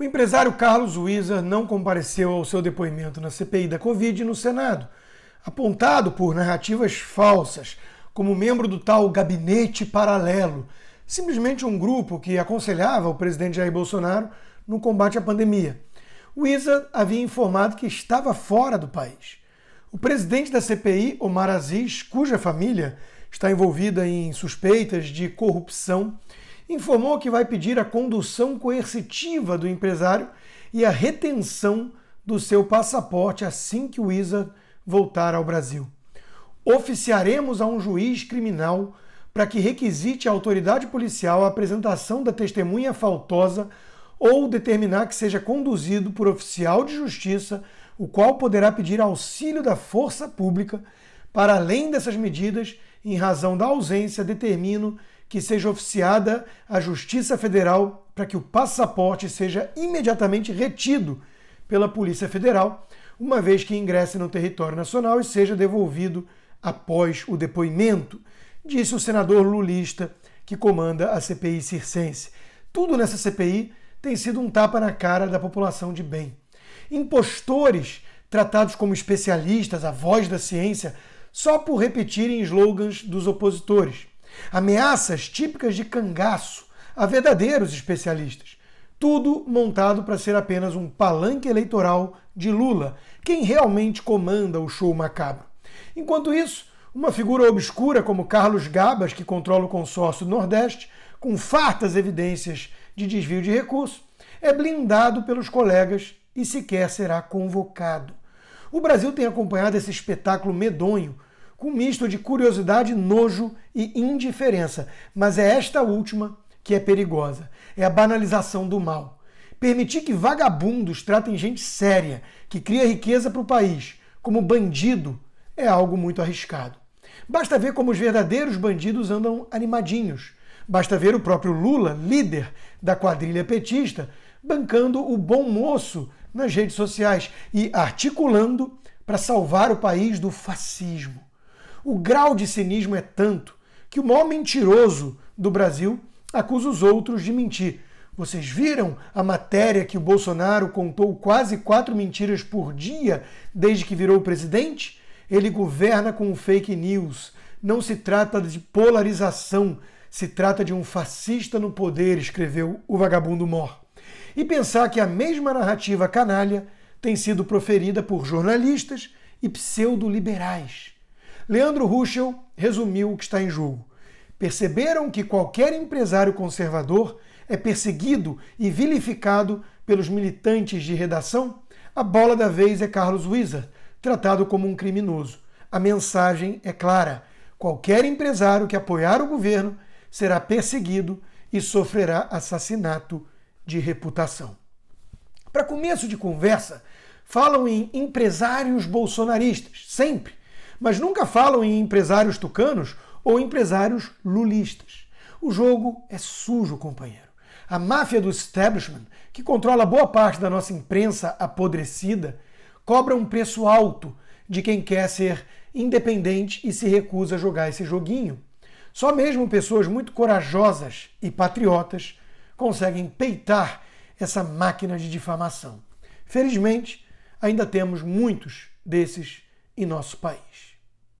O empresário Carlos Wieser não compareceu ao seu depoimento na CPI da Covid no Senado, apontado por narrativas falsas como membro do tal gabinete paralelo, simplesmente um grupo que aconselhava o presidente Jair Bolsonaro no combate à pandemia. Wieser havia informado que estava fora do país. O presidente da CPI, Omar Aziz, cuja família está envolvida em suspeitas de corrupção, informou que vai pedir a condução coercitiva do empresário e a retenção do seu passaporte assim que o Wizard voltar ao Brasil. Oficiaremos a um juiz criminal para que requisite à autoridade policial a apresentação da testemunha faltosa ou determinar que seja conduzido por oficial de justiça, o qual poderá pedir auxílio da força pública. Para além dessas medidas, em razão da ausência, determino que seja oficiada à Justiça Federal para que o passaporte seja imediatamente retido pela Polícia Federal, uma vez que ingresse no território nacional e seja devolvido após o depoimento, disse o senador lulista que comanda a CPI circense. Tudo nessa CPI tem sido um tapa na cara da população de bem. Impostores tratados como especialistas, a voz da ciência, só por repetirem slogans dos opositores. Ameaças típicas de cangaço a verdadeiros especialistas. Tudo montado para ser apenas um palanque eleitoral de Lula, quem realmente comanda o show macabro. Enquanto isso, uma figura obscura como Carlos Gabas, que controla o consórcio do Nordeste, com fartas evidências de desvio de recursos, é blindado pelos colegas e sequer será convocado. O Brasil tem acompanhado esse espetáculo medonho com misto de curiosidade, nojo e indiferença. Mas é esta última que é perigosa. É a banalização do mal. Permitir que vagabundos tratem gente séria, que cria riqueza para o país, como bandido, é algo muito arriscado. Basta ver como os verdadeiros bandidos andam animadinhos. Basta ver o próprio Lula, líder da quadrilha petista, bancando o bom moço nas redes sociais e articulando para salvar o país do fascismo. O grau de cinismo é tanto que o maior mentiroso do Brasil acusa os outros de mentir. Vocês viram a matéria que o Bolsonaro contou quase quatro mentiras por dia desde que virou presidente? Ele governa com fake news. Não se trata de polarização, se trata de um fascista no poder, escreveu o vagabundo Mor. E pensar que a mesma narrativa canalha tem sido proferida por jornalistas e pseudo-liberais. Leandro Ruschel resumiu o que está em jogo. Perceberam que qualquer empresário conservador é perseguido e vilificado pelos militantes de redação? A bola da vez é Carlos Wizard, tratado como um criminoso. A mensagem é clara: qualquer empresário que apoiar o governo será perseguido e sofrerá assassinato de reputação. Para começo de conversa, falam em empresários bolsonaristas, sempre mas nunca falam em empresários tucanos ou empresários lulistas. O jogo é sujo, companheiro. A máfia do establishment, que controla boa parte da nossa imprensa apodrecida, cobra um preço alto de quem quer ser independente e se recusa a jogar esse joguinho. Só mesmo pessoas muito corajosas e patriotas conseguem peitar essa máquina de difamação. Felizmente, ainda temos muitos desses em nosso país.